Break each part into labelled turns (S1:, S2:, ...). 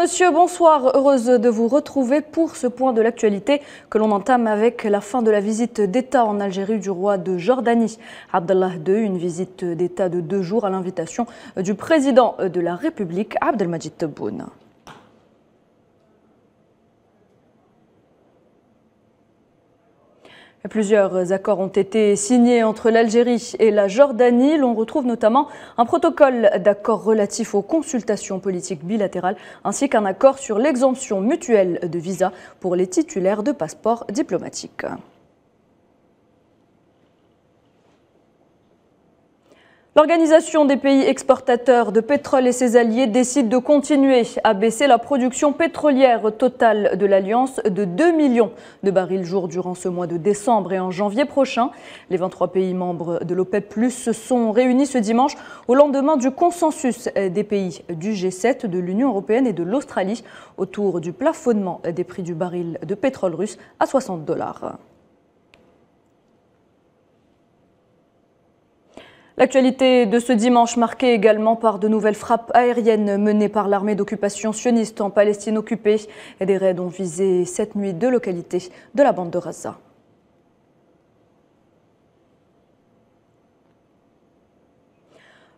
S1: monsieur, bonsoir. Heureuse de vous retrouver pour ce point de l'actualité que l'on entame avec la fin de la visite d'État en Algérie du roi de Jordanie, Abdallah II, une visite d'État de deux jours à l'invitation du président de la République, Abdelmajid Tebboune. Plusieurs accords ont été signés entre l'Algérie et la Jordanie. L'on retrouve notamment un protocole d'accord relatif aux consultations politiques bilatérales ainsi qu'un accord sur l'exemption mutuelle de visa pour les titulaires de passeports diplomatiques. L'Organisation des pays exportateurs de pétrole et ses alliés décide de continuer à baisser la production pétrolière totale de l'Alliance de 2 millions de barils jour durant ce mois de décembre et en janvier prochain. Les 23 pays membres de l'OPEP se sont réunis ce dimanche au lendemain du consensus des pays du G7, de l'Union européenne et de l'Australie autour du plafonnement des prix du baril de pétrole russe à 60 dollars. L'actualité de ce dimanche marquée également par de nouvelles frappes aériennes menées par l'armée d'occupation sioniste en Palestine occupée. Et des raids ont visé cette nuit deux localités de la bande de Raza.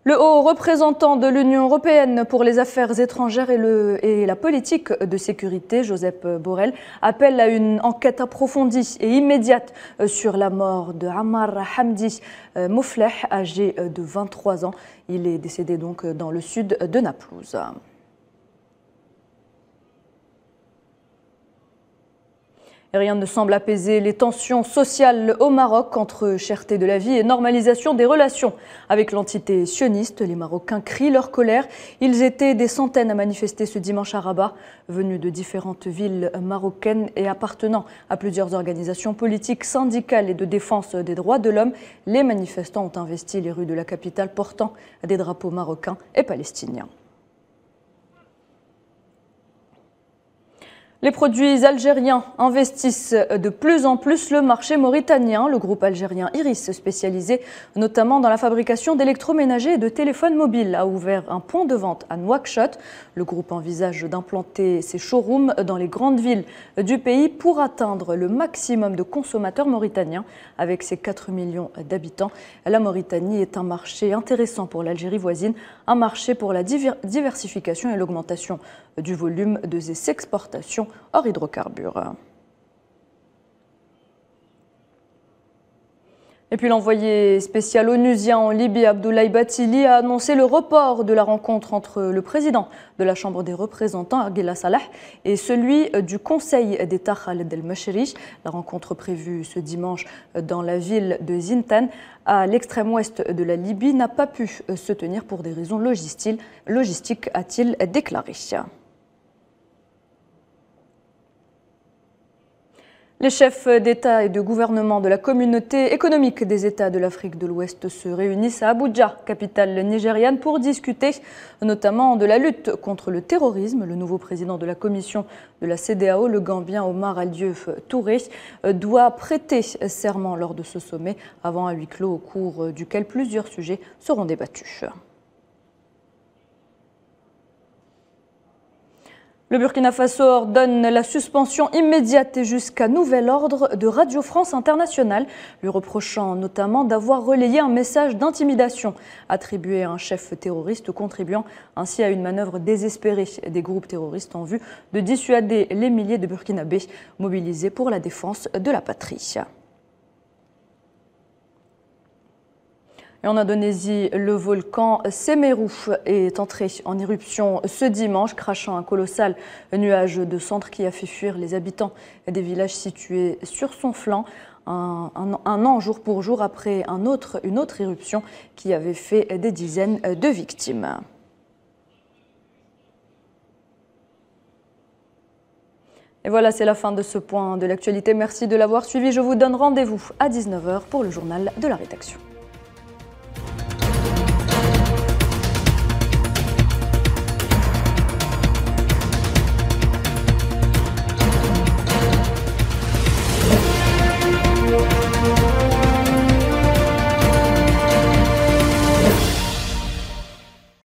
S1: Le haut représentant de l'Union européenne pour les affaires étrangères et, la politique de sécurité, Joseph Borrell, appelle à une enquête approfondie et immédiate euh, sur la mort de Ammar Hamdi euh, Moufleh, âgé euh, de 23 ans. Il est décédé donc dans le sud de Naplouse. Rien ne semble apaiser les tensions sociales au Maroc entre cherté de la vie et normalisation des relations. Avec l'entité sioniste, les Marocains crient leur colère. Ils étaient des centaines à manifester ce dimanche à Rabat, venus de différentes villes marocaines et appartenant à plusieurs organisations politiques, syndicales et de défense des droits de l'homme. Les manifestants ont investi les rues de la capitale portant des drapeaux marocains et palestiniens. Les produits algériens investissent de plus en plus le marché mauritanien. Le groupe algérien Iris, spécialisé notamment dans la fabrication d'électroménagers et de téléphones mobiles, a ouvert un point de vente à Nouakchott. Le groupe envisage d'implanter ses showrooms dans les grandes villes du pays pour atteindre le maximum de consommateurs mauritaniens. Avec ses 4 millions d'habitants, la Mauritanie est un marché intéressant pour l'Algérie voisine, un marché pour la diversification et l'augmentation du volume de ses exportations hors hydrocarbures. Et puis l'envoyé spécial onusien en Libye, Abdoulaye Batili, a annoncé le report de la rencontre entre le président de la Chambre des représentants, Aguila Salah, et celui du Conseil d'État, Khaled El-Mashrich. La rencontre prévue ce dimanche dans la ville de Zintan, à l'extrême ouest de la Libye, n'a pas pu se tenir pour des raisons logistiques, a-t-il déclaré. Les chefs d'État et de gouvernement de la communauté économique des États de l'Afrique de l'Ouest se réunissent à Abuja, capitale nigériane, pour discuter notamment de la lutte contre le terrorisme. Le nouveau président de la commission de la CDAO, le Gambien Omar Aldieuf Touré, doit prêter serment lors de ce sommet avant un huis clos au cours duquel plusieurs sujets seront débattus. Le Burkina Faso ordonne la suspension immédiate et jusqu'à nouvel ordre de Radio France Internationale, lui reprochant notamment d'avoir relayé un message d'intimidation attribué à un chef terroriste, contribuant ainsi à une manœuvre désespérée des groupes terroristes en vue de dissuader les milliers de Burkinabés mobilisés pour la défense de la patrie. en Indonésie, le volcan Semeru est entré en éruption ce dimanche, crachant un colossal nuage de cendres qui a fait fuir les habitants des villages situés sur son flanc. Un, an jour pour jour après une autre éruption qui avait fait des dizaines de victimes. Et voilà, c'est la fin de ce point de l'actualité. Merci de l'avoir suivi. Je vous donne rendez-vous à 19h pour le journal de la rédaction.